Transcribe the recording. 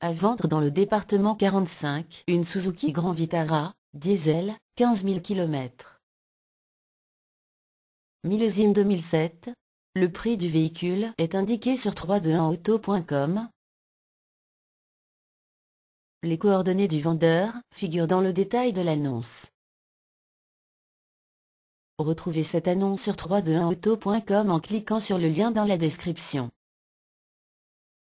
À vendre dans le département 45 une Suzuki Grand Vitara, diesel, 15 000 km. Millésime 2007. Le prix du véhicule est indiqué sur 321auto.com. Les coordonnées du vendeur figurent dans le détail de l'annonce. Retrouvez cette annonce sur 321auto.com en cliquant sur le lien dans la description.